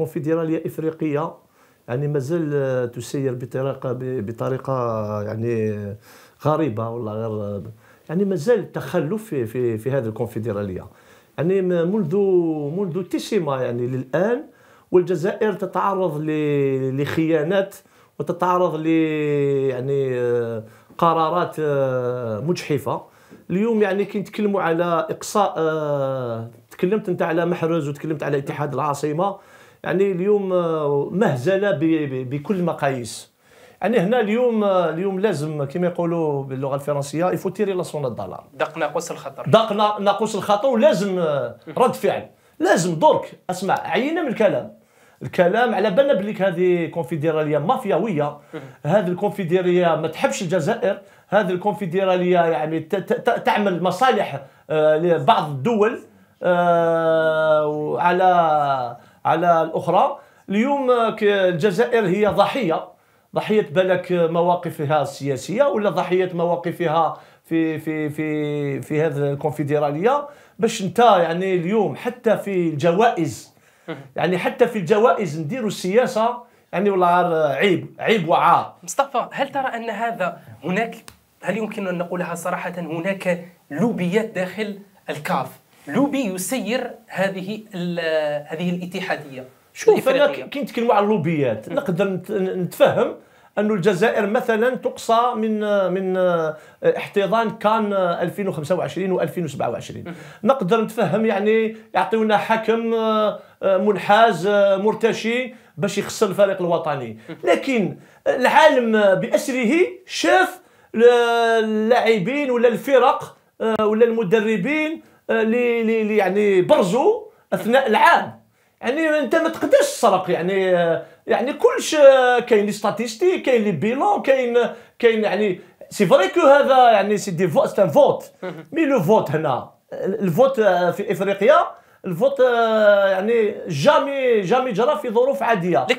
الكونفدراليه الافريقيه يعني مازال آه، تسير بطريقه بطريقه يعني غريبه ولا غير يعني مازال التخلف في في في هذه الكونفدراليه يعني منذ منذ تسمه يعني للان والجزائر تتعرض لخيانات وتتعرض ل يعني آه، قرارات آه، مجحفه اليوم يعني كي نتكلموا على اقصاء تكلمت انت على محرز وتكلمت على اتحاد العاصمه يعني اليوم آه، مهزله بكل المقاييس يعني هنا اليوم آه، اليوم لازم كما يقولوا باللغه الفرنسيه يفو تيري لا سون الدولار دق ناقوس الخطر دق ناقوس الخطر ولازم آه، رد فعل لازم درك اسمع عينا من الكلام الكلام على بالنا بليك هذه كونفدراليه مافياويه هذه الكونفدراليه ما تحبش الجزائر هذه الكونفدراليه يعني تعمل مصالح لبعض الدول على على الأخرى اليوم الجزائر هي ضحية ضحية بالك مواقفها السياسية ولا ضحية مواقفها في في في في هذه الكونفدرالية باش أنت يعني اليوم حتى في الجوائز يعني حتى في الجوائز نديروا السياسة يعني والله عيب عيب وعار مصطفى هل ترى أن هذا هناك هل يمكن أن نقولها صراحة هناك لوبيات داخل الكاف لوبي نعم. يسير هذه هذه الاتحاديه شوف انا كي نتكلموا على اللوبيات نقدر نتفهم أن الجزائر مثلا تقصى من من آه، احتضان كان 2025 و 2027 نقدر نتفهم يعني يعطيونا حكم آه، آه، منحاز مرتشي باش يخسر الفريق الوطني لكن العالم بأسره شاف اللاعبين ولا الفرق ولا المدربين اللي آه، اللي يعني برزوا اثناء العام يعني انت ما تقدرش تسرق يعني آه، يعني كلش آه، كاين لي ستاتيستيك كاين لي بيلون كاين كاين يعني سي فري كو هذا يعني سي دي فوت سي ان فوت مي لو فوت هنا الفوت في افريقيا الفوت يعني جامي جامي جرى في ظروف عاديه